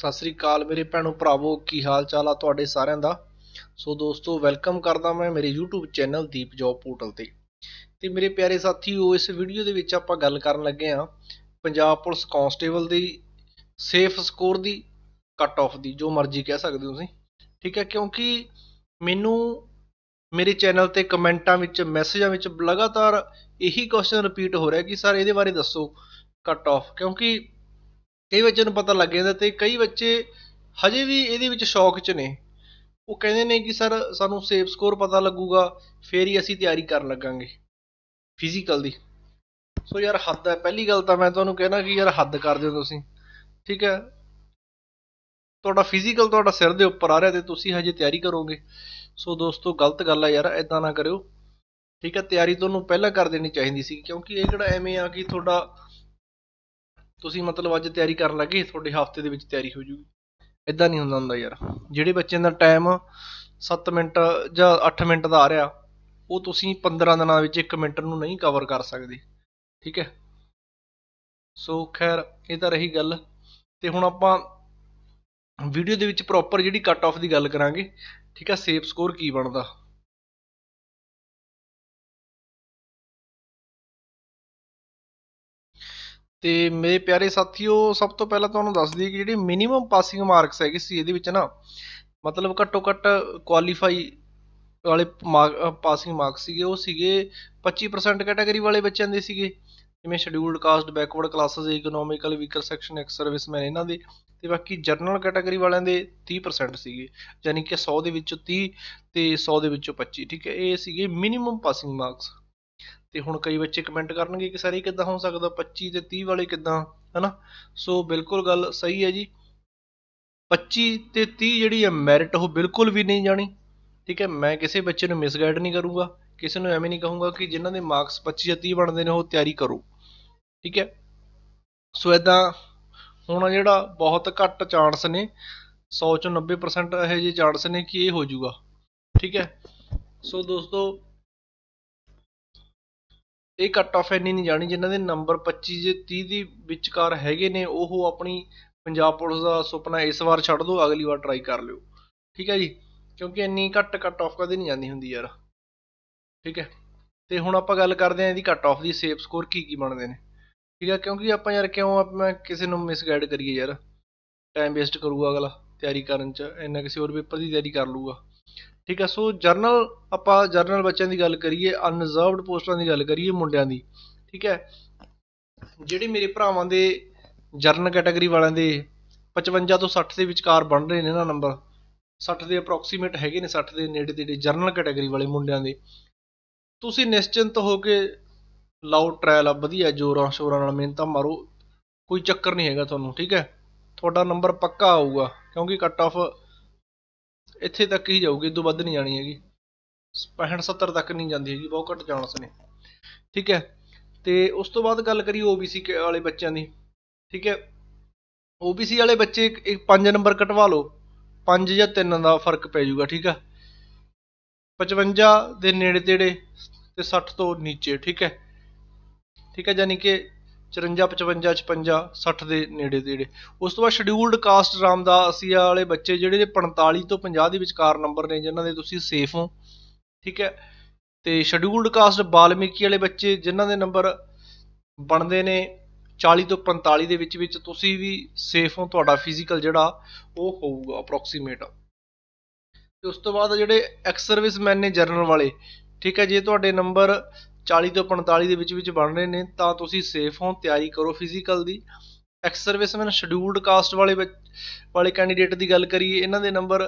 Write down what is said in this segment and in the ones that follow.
ਸਤਿ ਸ੍ਰੀ ਅਕਾਲ ਮੇਰੇ ਭੈਣੋ ਭਰਾਵੋ ਕੀ ਹਾਲ ਚਾਲ ਆ ਤੁਹਾਡੇ ਸਾਰਿਆਂ ਦਾ ਸੋ ਦੋਸਤੋ ਵੈਲਕਮ ਕਰਦਾ ਮੈਂ ਮੇਰੇ YouTube channel Deep job portal ਤੇ ਤੇ ਮੇਰੇ ਪਿਆਰੇ ਸਾਥੀਓ ਇਸ ਵੀਡੀਓ ਦੇ ਵਿੱਚ ਆਪਾਂ ਗੱਲ ਕਰਨ ਲੱਗੇ ਆ ਪੰਜਾਬ ਪੁਲਿਸ ਕਾਂਸਟੇਬਲ ਦੀ ਸੇਫ ਸਕੋਰ ਦੀ ਕੱਟ ਆਫ ਦੀ ਜੋ ਮਰਜ਼ੀ ਕਹਿ ਸਕਦੇ ਹੋ ਤੁਸੀਂ ਠੀਕ ਹੈ ਕਿਉਂਕਿ ਮੈਨੂੰ ਮੇਰੇ ਚੈਨਲ ਤੇ ਕਮੈਂਟਾਂ ਵਿੱਚ ਮੈਸੇਜਾਂ ਵਿੱਚ ਲਗਾਤਾਰ ਇਹੀ ਕੁਐਸਚਨ ਰਿਪੀਟ ਹੋ ਰਿਹਾ ਕਿ ਸਰ ਇਹਦੇ ਬਾਰੇ ਦੱਸੋ ਕੱਟ ਆਫ ਕਿਉਂਕਿ ਕਈ ਬੱਚਿਆਂ ਨੂੰ ਪਤਾ ਲੱਗ ਜਾਂਦਾ ਤੇ ਕਈ ਬੱਚੇ ਹਜੇ ਵੀ ਇਹਦੇ ਵਿੱਚ ਸ਼ੌਕ 'ਚ ਨੇ ਉਹ ਕਹਿੰਦੇ ਨੇ ਕਿ ਸਰ ਸਾਨੂੰ ਸੇਫ ਸਕੋਰ ਪਤਾ ਲੱਗੂਗਾ ਫੇਰ ਹੀ ਅਸੀਂ ਤਿਆਰੀ ਕਰਨ ਲੱਗਾਂਗੇ ਫਿਜ਼ੀਕਲ ਦੀ ਸੋ ਯਾਰ ਹੱਦ ਹੈ ਪਹਿਲੀ ਗੱਲ ਤਾਂ ਮੈਂ ਤੁਹਾਨੂੰ ਕਹਿਣਾ ਕਿ ਯਾਰ ਹੱਦ ਕਰ ਦਿਓ ਤੁਸੀਂ ਠੀਕ ਹੈ ਤੁਹਾਡਾ ਫਿਜ਼ੀਕਲ ਤੁਹਾਡਾ ਸਿਰ ਦੇ ਉੱਪਰ ਆ ਰਿਹਾ ਤੇ ਤੁਸੀਂ ਹਜੇ ਤਿਆਰੀ ਕਰੋਗੇ ਸੋ ਦੋਸਤੋ ਗਲਤ ਗੱਲ ਹੈ ਯਾਰ ਐਦਾਂ ਨਾ ਕਰਿਓ ਠੀਕ ਹੈ ਤਿਆਰੀ ਤੁਹਾਨੂੰ ਪਹਿਲਾਂ ਕਰ ਦੇਣੀ ਚਾਹੀਦੀ ਸੀ ਕਿਉਂਕਿ ਇਹ ਕਿਹੜਾ ਐਵੇਂ ਆ ਕਿ ਤੁਹਾਡਾ ਤੁਸੀਂ ਮਤਲਬ ਅੱਜ ਤਿਆਰੀ ਕਰਨ ਲੱਗੇ ਤੁਹਾਡੇ ਹਫਤੇ ਦੇ ਵਿੱਚ ਤਿਆਰੀ ਹੋ ਜੂਗੀ ਇਦਾਂ ਨਹੀਂ ਹੁੰਦਾ ਹੁੰਦਾ ਯਾਰ ਜਿਹੜੇ ਬੱਚਿਆਂ ਦਾ ਟਾਈਮ 7 ਮਿੰਟ ਜਾਂ 8 ਮਿੰਟ ਦਾ ਆ ਰਿਹਾ ਉਹ ਤੁਸੀਂ 15 ਦਿਨਾਂ ਵਿੱਚ 1 ਮਿੰਟ ਨੂੰ ਨਹੀਂ ਕਵਰ ਕਰ ਸਕਦੇ ਠੀਕ ਹੈ ਸੋ ਖੈਰ ਇਹ ਤਾਂ ਰਹੀ ਗੱਲ ਤੇ ਹੁਣ ਆਪਾਂ ਵੀਡੀਓ ਦੇ ਵਿੱਚ ਪ੍ਰੋਪਰ ਜਿਹੜੀ ਕੱਟ ਆਫ ਦੀ ਗੱਲ ਕਰਾਂਗੇ ਠੀਕ ਹੈ ਸੇਫ ਸਕੋਰ ਕੀ ਬਣਦਾ ਤੇ ਮੇਰੇ ਪਿਆਰੇ ਸਾਥੀਓ ਸਭ ਤੋਂ ਪਹਿਲਾਂ ਤੁਹਾਨੂੰ ਦੱਸ ਦਈਏ ਕਿ ਜਿਹੜੀ ਮਿਨੀਮਮ ਪਾਸਿੰਗ ਮਾਰਕਸ ਹੈਗੇ ਸੀ ਇਹਦੇ ਵਿੱਚ ਨਾ ਮਤਲਬ ਘੱਟੋ ਘੱਟ ਕੁਆਲੀਫਾਈ ਵਾਲੇ ਪਾਸਿੰਗ ਮਾਰਕਸ ਸੀਗੇ ਉਹ ਸੀਗੇ 25% ਕੈਟਾਗਰੀ ਵਾਲੇ ਬੱਚਿਆਂ ਦੇ ਸੀਗੇ ਜਿਵੇਂ scheduled caste backward classes economical weaker section ex serviceman ਇਹਨਾਂ ਦੇ ਤੇ ਬਾਕੀ ਜਨਰਲ ਕੈਟਾਗਰੀ ਵਾਲਿਆਂ ਦੇ 30% ਸੀਗੇ ਯਾਨੀ ਕਿ 100 ਦੇ ਵਿੱਚੋਂ 30 ਤੇ 100 ਦੇ ਵਿੱਚੋਂ 25 ਠੀਕ ਹੈ ਇਹ ਸੀਗੇ ਮਿਨੀਮਮ ਪਾਸਿੰਗ ਮਾਰਕਸ ਤੇ ਹੁਣ ਕਈ ਬੱਚੇ ਕਮੈਂਟ ਕਰਨਗੇ ਕਿ ਸਰ ਇਹ ਕਿੱਦਾਂ ਹੋ ਸਕਦਾ 25 ਤੇ 30 ਵਾਲੇ ਕਿੱਦਾਂ ਹਨਾ ਸੋ ਬਿਲਕੁਲ ਗੱਲ ਸਹੀ ਹੈ ਜੀ 25 ਤੇ 30 ਜਿਹੜੀ ਹੈ ਮੈਰਿਟ ਉਹ ਬਿਲਕੁਲ ਵੀ ਨਹੀਂ ਜਾਣੀ ਠੀਕ ਹੈ ਮੈਂ ਕਿਸੇ ਬੱਚੇ ਨੂੰ ਮਿਸਗਾਈਡ ਨਹੀਂ ਕਰੂੰਗਾ ਕਿਸੇ ਨੂੰ ਐਵੇਂ ਨਹੀਂ ਕਹੂੰਗਾ ਕਿ ਜਿਨ੍ਹਾਂ ਦੇ ਮਾਰਕਸ 25 ਜਾਂ 30 ਬਣਦੇ ਨੇ ਉਹ ਤਿਆਰੀ ਕਰੋ ਠੀਕ ਹੈ ਸੋ ਇਦਾਂ ਹੁਣ ਜਿਹੜਾ ਬਹੁਤ ਘੱਟ ਚਾਂਸ ਨੇ 100 ਚੋਂ 90% ਇਹ ਜੇ ਚਾਂਸ ਨੇ ਕਿ ਇਹ ਹੋ ਜਾਊਗਾ ਠੀਕ ਹੈ ਸੋ ਦੋਸਤੋ ਇਹ ਕੱਟ ਆਫ ਇੰਨੀ ਨਹੀਂ ਜਾਣੀ ਜਿਨ੍ਹਾਂ ਦੇ ਨੰਬਰ 25 ਦੇ 30 ਦੀ ਵਿਚਕਾਰ ਹੈਗੇ ਨੇ ਉਹ ਆਪਣੀ ਪੰਜਾਬ ਪੁਲਿਸ ਦਾ ਸੁਪਨਾ ਇਸ ਵਾਰ ਛੱਡ ਦਿਓ ਅਗਲੀ ਵਾਰ ਟਰਾਈ ਕਰ ਲਿਓ ਠੀਕ ਹੈ ਜੀ ਕਿਉਂਕਿ ਇੰਨੀ ਘੱਟ ਕੱਟ ਆਫ ਕਦੇ ਨਹੀਂ ਜਾਂਦੀ ਹੁੰਦੀ ਯਾਰ ਠੀਕ ਹੈ ਤੇ ਹੁਣ ਆਪਾਂ ਗੱਲ ਕਰਦੇ ਆਂ ਇਹਦੀ ਕੱਟ ਆਫ ਦੀ ਸੇਫ ਸਕੋਰ ਕੀ ਕੀ ਬਣਦੇ ਨੇ ਠੀਕ ਹੈ ਕਿਉਂਕਿ ਆਪਾਂ ਯਾਰ ਕਿਉਂ ਆਪਾਂ ਕਿਸੇ ਨੂੰ ਮਿਸਗਾਈਡ ਕਰੀਏ ਯਾਰ ਟਾਈਮ ਵੇਸਟ ਕਰੂਗਾ ਅਗਲਾ ਤਿਆਰੀ ਕਰਨ ਚ ਇੰਨਾ ਕਿਸੇ ਹੋਰ ਪੇਪਰ ਦੀ ਤਿਆਰੀ ਕਰ ਲੂਗਾ ਠੀਕ ਹੈ ਸੋ ਜਰਨਲ ਆਪਾਂ ਜਰਨਲ ਬੱਚਿਆਂ ਦੀ ਗੱਲ ਕਰੀਏ ਅਨਰਿਜ਼ਰਵਡ ਪੋਸਟਾਂ ਦੀ ਗੱਲ ਕਰੀਏ ਮੁੰਡਿਆਂ ਦੀ ਠੀਕ ਹੈ ਜਿਹੜੇ ਮੇਰੇ ਭਰਾਵਾਂ ਦੇ ਜਰਨਲ ਕੈਟਾਗਰੀ ਵਾਲਿਆਂ ਦੇ 55 ਤੋਂ 60 ਦੇ ਵਿਚਕਾਰ ਬਣ ਰਹੇ ਨੇ ਨਾ ਨੰਬਰ 60 ਦੇ ਅਪਰੋਕਸੀਮੇਟ ਹੈਗੇ ਨੇ 60 ਦੇ ਨੇੜੇ ਤੇੜੇ ਜਰਨਲ ਕੈਟਾਗਰੀ ਵਾਲੇ ਮੁੰਡਿਆਂ ਦੇ ਤੁਸੀਂ ਨਿਸ਼ਚਿੰਤ ਹੋ ਕੇ ਲਾਓ ਟ੍ਰਾਇਲ ਆ ਵਧੀਆ ਜੋਰਾਂ ਸ਼ੋਰਾਂ ਨਾਲ ਮਿਹਨਤਾਂ ਮਾਰੋ ਕੋਈ ਚੱਕਰ ਨਹੀਂ ਹੈਗਾ ਤੁਹਾਨੂੰ ਠੀਕ ਹੈ ਤੁਹਾਡਾ ਨੰਬਰ ਪੱਕਾ ਆਊਗਾ ਕਿਉਂਕਿ ਕੱਟ ਆਫ ਇੱਥੇ ਤੱਕ ਹੀ ਜਾਊਗੀ ਤੋਂ ਵੱਧ ਨਹੀਂ ਜਾਣੀ ਹੈਗੀ 65 70 ਤੱਕ ਨਹੀਂ ਜਾਂਦੀ ਹੈਗੀ ਬਹੁਤ ਘੱਟ ਚਾਂਸ ਨੇ ਠੀਕ ਹੈ ਤੇ ਉਸ ਤੋਂ ਬਾਅਦ ਗੱਲ ਕਰੀ OBC ਵਾਲੇ ਬੱਚਿਆਂ ਦੀ ਠੀਕ ਹੈ OBC ਵਾਲੇ ਬੱਚੇ ਇੱਕ 5 ਨੰਬਰ ਕਟਵਾ ਲਓ 5 ਜਾਂ 3 ਦਾ ਫਰਕ ਪੈ ਜਾਊਗਾ ਠੀਕ ਆ 55 ਦੇ ਨੇੜੇ ਤੇੜੇ ਤੇ 60 ਤੋਂ ਨੀਚੇ ਠੀਕ ਹੈ ਠੀਕ ਹੈ ਯਾਨੀ ਕਿ 54 55 56 60 ਦੇ ਨੇੜੇ ਤੇੜੇ ਉਸ ਤੋਂ ਬਾਅਦ ਸ਼ਡਿਊਲਡ ਕਾਸਟ ਰਾਮਦਾਸੀਆ ਵਾਲੇ ਬੱਚੇ ਜਿਹੜੇ 45 ਤੋਂ 50 ਦੇ ਵਿਚਕਾਰ ਨੰਬਰ ਨੇ ਜਿਨ੍ਹਾਂ ਦੇ ਤੁਸੀਂ ਸੇਫ ਹੋ ਠੀਕ ਹੈ ਤੇ ਸ਼ਡਿਊਲਡ ਕਾਸਟ ਬਾਲਮੀਕੀ ਵਾਲੇ ਬੱਚੇ ਜਿਨ੍ਹਾਂ ਦੇ ਨੰਬਰ ਬਣਦੇ ਨੇ 40 ਤੋਂ 45 ਦੇ ਵਿੱਚ ਵਿੱਚ ਤੁਸੀਂ ਵੀ ਸੇਫ ਹੋ ਤੁਹਾਡਾ ਫਿਜ਼ੀਕਲ ਜਿਹੜਾ ਉਹ ਹੋਊਗਾ ਅਪਰੋਕਸੀਮੇਟ ਤੇ ਉਸ ਤੋਂ ਬਾਅਦ ਜਿਹੜੇ ਐਕਸ ਸਰਵਿਸ ਨੇ ਜਨਰਲ ਵਾਲੇ ਠੀਕ ਹੈ ਜੇ ਤੁਹਾਡੇ ਨੰਬਰ 40 ਤੋਂ 45 ਦੇ ਵਿੱਚ ਵਿੱਚ ਬਣ ਰਹੇ ਨੇ ਤਾਂ ਤੁਸੀਂ ਸੇਫ ਹੋ ਤਿਆਰੀ ਕਰੋ ਫਿਜ਼ੀਕਲ ਦੀ ਐਕਸ ਸਰਵਿਸਮੈਨ ਸ਼ਡਿਊਲਡ ਕਾਸਟ ਵਾਲੇ ਵਾਲੇ ਕੈਂਡੀਡੇਟ ਦੀ ਗੱਲ ਕਰੀਏ ਇਹਨਾਂ ਦੇ ਨੰਬਰ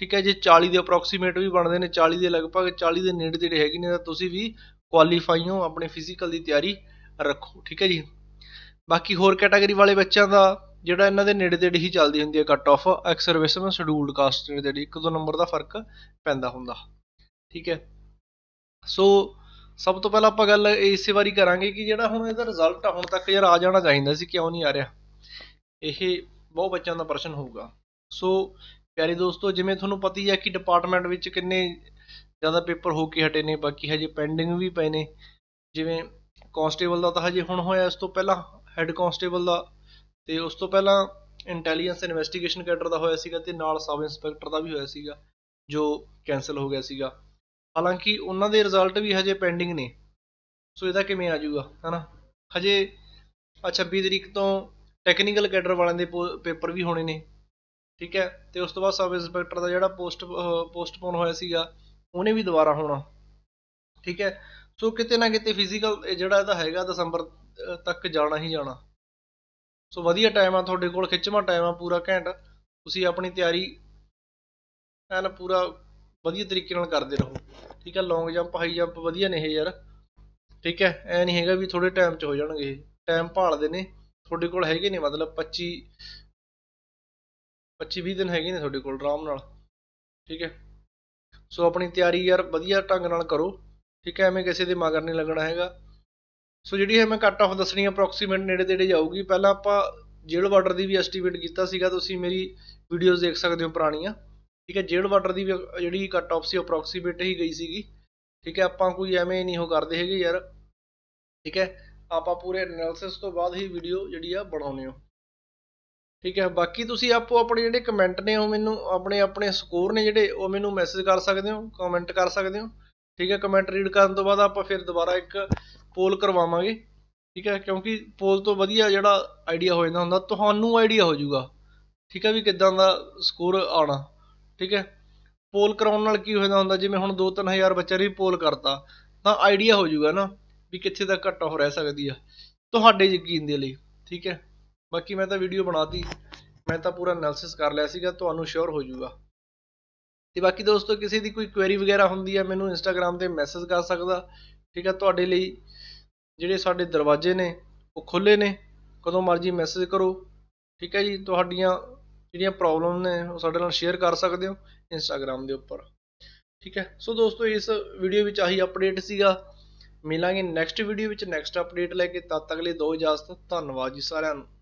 ਠੀਕ ਹੈ ਜੇ 40 ਦੇ ਅਪਰੋਕਸੀਮੇਟ ਵੀ ਬਣਦੇ ਨੇ 40 ਦੇ ਲਗਭਗ 40 ਦੇ ਨੇੜੇ ਤੇੜੇ ਹੈਗੇ ਨੇ ਤਾਂ ਤੁਸੀਂ ਵੀ ਕੁਆਲੀਫਾਈ ਹੋ ਆਪਣੇ ਫਿਜ਼ੀਕਲ ਦੀ ਤਿਆਰੀ ਰੱਖੋ ਠੀਕ ਹੈ ਜੀ ਬਾਕੀ ਹੋਰ ਕੈਟਾਗਰੀ ਵਾਲੇ ਬੱਚਿਆਂ ਦਾ ਜਿਹੜਾ ਇਹਨਾਂ ਦੇ ਨੇੜੇ ਤੇੜੇ ਹੀ ਚੱਲਦੀ ਹੁੰਦੀ ਹੈ ਕੱਟ ਆਫ ਅਕਸਰ ਵੈਸੇ ਸ਼ਡਿਊਲਡ ਕਾਸਟ ਦੇ ਜਿਹੜੀ ਇੱਕ ਦੋ ਨੰਬਰ ਦਾ ਫਰਕ ਪੈਂਦਾ ਹੁੰਦਾ ਠੀਕ ਹੈ ਸੋ ਸਭ ਤੋਂ ਪਹਿਲਾਂ ਆਪਾਂ ਗੱਲ ਇਸੇ ਵਾਰੀ ਕਰਾਂਗੇ ਕਿ ਜਿਹੜਾ ਹੁਣ ਇਹਦਾ ਰਿਜ਼ਲਟ ਆ ਹੁਣ ਤੱਕ ਯਾਰ ਆ ਜਾਣਾ ਚਾਹੀਦਾ ਸੀ ਕਿਉਂ ਨਹੀਂ ਆ ਰਿਹਾ ਇਹ ਬਹੁਤ ਬੱਚਿਆਂ ਦਾ ਪ੍ਰਸ਼ਨ ਹੋਊਗਾ ਸੋ ਪਿਆਰੇ ਦੋਸਤੋ ਜਿਵੇਂ ਤੁਹਾਨੂੰ ਪਤਾ ਹੀ ਹੈ ਕਿ ਡਿਪਾਰਟਮੈਂਟ ਵਿੱਚ ਕਿੰਨੇ ਜ਼ਿਆਦਾ ਪੇਪਰ ਹੋ ਕੇ ਹਟੇ ਨੇ ਬਾਕੀ ਹਜੇ ਪੈਂਡਿੰਗ ਵੀ ਪਏ ਨੇ ਜਿਵੇਂ ਕਾਂਸਟੇਬਲ ਦਾ ਤਾਂ ਹਜੇ ਹੁਣ ਹੋਇਆ ਇਸ ਤੋਂ ਪਹਿਲਾਂ ਹੈੱਡ ਕਾਂਸਟੇਬਲ ਦਾ ਤੇ ਉਸ ਤੋਂ ਪਹਿਲਾਂ ਇੰਟੈਲੀਜੈਂਸ ਇਨਵੈਸਟੀਗੇਸ਼ਨ ਕੈਡਰ ਦਾ ਹੋਇਆ ਸੀਗਾ ਤੇ ਨਾਲ ਸਬ ਇੰਸਪੈਕਟਰ ਦਾ ਵੀ ਹੋਇਆ ਸੀਗਾ ਜੋ ਕੈਨਸਲ ਹੋ ਗਿਆ ਸੀਗਾ ਹਾਲਾਂਕਿ ਉਹਨਾਂ ਦੇ ਰਿਜ਼ਲਟ ਵੀ ਹਜੇ ਪੈਂਡਿੰਗ ਨੇ ਸੋ ਇਹਦਾ ਕਿਵੇਂ ਆ ਜਾਊਗਾ ਹਨਾ ਹਜੇ ਆ 26 ਤਰੀਕ ਤੋਂ ਟੈਕਨੀਕਲ ਕੈਡਰ ਵਾਲਿਆਂ ਦੇ ਪੇਪਰ ਵੀ ਹੋਣੇ ਨੇ ਠੀਕ ਹੈ ਤੇ ਉਸ ਤੋਂ ਬਾਅਦ ਸਬ ਇੰਸਪੈਕਟਰ ਦਾ ਜਿਹੜਾ ਪੋਸਟ ਪੋਸਟਪੋਨ ਹੋਇਆ ਸੀਗਾ ਉਹਨੇ ਵੀ ਦੁਬਾਰਾ ਹੋਣਾ ਠੀਕ ਹੈ ਸੋ ਕਿਤੇ ਨਾ ਕਿਤੇ ਫਿਜ਼ੀਕਲ ਜਿਹੜਾ ਇਹਦਾ ਹੈਗਾ ਦਸੰਬਰ ਤੱਕ ਜਾਣਾ ਹੀ ਜਾਣਾ ਸੋ ਵਧੀਆ ਟਾਈਮ ਆ ਤੁਹਾਡੇ ਕੋਲ ਖਿੱਚਵਾ ਟਾਈਮ ਆ ਪੂਰਾ ਘੈਂਟ ਤੁਸੀਂ ਆਪਣੀ ਤਿਆਰੀ ਐਨ ਪੂਰਾ ਵਧੀਆ ਤਰੀਕੇ ਨਾਲ ਕਰਦੇ ਰਹੋ ਠੀਕ ਹੈ ਲੌਂਗ ਜੰਪ ਹਾਈ ਜੰਪ ਵਧੀਆ ਨੇ ਇਹ ਯਾਰ ਠੀਕ ਹੈ ਐ ਨਹੀਂ ਹੈਗਾ ਵੀ ਥੋੜੇ ਟਾਈਮ 'ਚ ਹੋ ਜਾਣਗੇ ਇਹ ਟਾਈਮ ਭਾਲਦੇ ਨੇ ਤੁਹਾਡੇ ਕੋਲ ਹੈਗੇ ਨੇ ਮਤਲਬ 25 25 20 ਦਿਨ ਹੈਗੇ ਨੇ ਤੁਹਾਡੇ ਕੋਲ ਆਰਾਮ ਨਾਲ ਠੀਕ ਹੈ ਸੋ ਆਪਣੀ ਤਿਆਰੀ ਯਾਰ ਵਧੀਆ ਢੰਗ ਨਾਲ ਕਰੋ ਠੀਕ ਹੈ ਐਵੇਂ ਕਿਸੇ ਦੇ ਮਗਰ ਨਹੀਂ ਲੱਗਣਾ ਹੈਗਾ ਸੋ ਜਿਹੜੀ ਹੈ ਮੈਂ ਕੱਟ ਆਫ ਦੱਸਣੀ ਅਪਰੋਕਸੀਮੇਟ ਨੇੜੇ ਤੇੜੇ ਜਾਊਗੀ ਪਹਿਲਾਂ ਆਪਾਂ ਜੇਲ ਬਾਰਡਰ ਦੀ ਵੀ ਐਸਟੀਮੇਟ ਕੀਤਾ ਸੀਗਾ ਤੁਸੀਂ ਮੇਰੀ ਵੀਡੀਓਜ਼ ਦੇਖ ਸਕਦੇ ਹੋ ਪੁਰਾਣੀਆਂ ਠੀਕ ਹੈ ਜੇਡ ਵਾਟਰ ਦੀ ਜਿਹੜੀ ਕੱਟ ਆਫ ਸੀ ਅਪਰੋਕਸੀਮੇਟ ਹੀ ਗਈ ਸੀਗੀ ਠੀਕ ਹੈ ਆਪਾਂ ਕੋਈ ਐਵੇਂ ਨਹੀਂ ਉਹ ਕਰਦੇ ਹੈਗੇ ਯਾਰ ਠੀਕ ਹੈ ਆਪਾਂ ਪੂਰੇ ਐਨਾਲਿਸਿਸ ਤੋਂ ਬਾਅਦ ਹੀ ਵੀਡੀਓ ਜਿਹੜੀ ਆ ਬਣਾਉਨੇ ਹੋ ਠੀਕ ਹੈ ਬਾਕੀ ਤੁਸੀਂ ਆਪੋ ਆਪਣੇ ਜਿਹੜੇ ਕਮੈਂਟ ਨੇ ਉਹ ਮੈਨੂੰ ਆਪਣੇ ਆਪਣੇ ਸਕੋਰ ਨੇ ਜਿਹੜੇ ਉਹ ਮੈਨੂੰ ਮੈਸੇਜ ਕਰ ਸਕਦੇ ਹੋ ਕਮੈਂਟ ਕਰ ਸਕਦੇ ਹੋ ਠੀਕ ਹੈ ਕਮੈਂਟ ਰੀਡ ਕਰਨ ਤੋਂ ਬਾਅਦ ਆਪਾਂ ਫਿਰ ਦੁਬਾਰਾ ਇੱਕ ਪੋਲ ਕਰਵਾਵਾਂਗੇ ਠੀਕ ਹੈ ਕਿਉਂਕਿ ਪੋਲ ਤੋਂ ਵਧੀਆ ਜਿਹੜਾ ਆਈਡੀਆ ਹੋ ਜਾਂਦਾ ਹੁੰਦਾ ਤੁਹਾਨੂੰ ਆਈਡੀਆ ਹੋ ਜਾਊਗਾ ਠੀਕ ਹੈ ਵੀ ਕਿੱਦਾਂ ਦਾ ਸਕੋਰ ਆਉਣਾ ਠੀਕ ਹੈ ਪੋਲ ਕਰਾਉਣ ਨਾਲ ਕੀ ਹੋਇਆ ਹੁੰਦਾ ਜਿਵੇਂ ਹੁਣ 2-3000 ਬੱਚਾ ਰੀ ਪੋਲ ਕਰਤਾ ਤਾਂ ਆਈਡੀਆ ਹੋ ਜਾਊਗਾ ਨਾ ਵੀ ਕਿੱਥੇ ਤੱਕ ਘਟਾ ਹੋ ਰਹਿ ਸਕਦੀ ਆ ਤੁਹਾਡੇ ਯਕੀਨ ਦੇ ਲਈ ਠੀਕ ਹੈ ਬਾਕੀ ਮੈਂ ਤਾਂ ਵੀਡੀਓ ਬਣਾਤੀ ਮੈਂ ਤਾਂ ਪੂਰਾ ਐਨਾਲਿਸਿਸ ਕਰ ਲਿਆ ਸੀਗਾ ਤੁਹਾਨੂੰ ਸ਼ੋਰ ਹੋ ਜਾਊਗਾ ਤੇ ਬਾਕੀ ਦੋਸਤੋ ਕਿਸੇ ਦੀ ਕੋਈ ਕੁਐਰੀ ਵਗੈਰਾ ਹੁੰਦੀ ਆ ਮੈਨੂੰ ਇੰਸਟਾਗ੍ਰam ਤੇ ਮੈਸੇਜ ਕਰ ਸਕਦਾ ਠੀਕ ਹੈ ਤੁਹਾਡੇ ਲਈ ਜਿਹੜੇ ਸਾਡੇ ਦਰਵਾਜ਼ੇ ਨੇ ਉਹ ਖੁੱਲੇ ਨੇ ਕਦੋਂ ਮਰਜ਼ੀ ਮੈਸੇਜ ਕਰੋ ਠੀਕ ਹੈ ਜੀ ਤੁਹਾਡੀਆਂ ਜਿਹੜੀਆਂ ਪ੍ਰੋਬਲਮ ਨੇ ਉਹ ਸਾਡੇ ਨਾਲ ਸ਼ੇਅਰ ਕਰ ਸਕਦੇ ਹੋ ਇੰਸਟਾਗ੍ਰam ਦੇ ਉੱਪਰ ਠੀਕ ਹੈ ਸੋ ਦੋਸਤੋ ਇਸ ਵੀਡੀਓ ਵਿੱਚ ਆਹੀ ਅਪਡੇਟ ਸੀਗਾ ਮਿਲਾਂਗੇ ਨੈਕਸਟ ਵੀਡੀਓ ਵਿੱਚ ਨੈਕਸਟ ਅਪਡੇਟ ਲੈ ਕੇ ਤਦ ਤੱਕ ਲਈ ਦੋ ਇਜਾਜ਼ਤ ਧੰਨਵਾਦ ਜੀ ਸਾਰਿਆਂ ਨੂੰ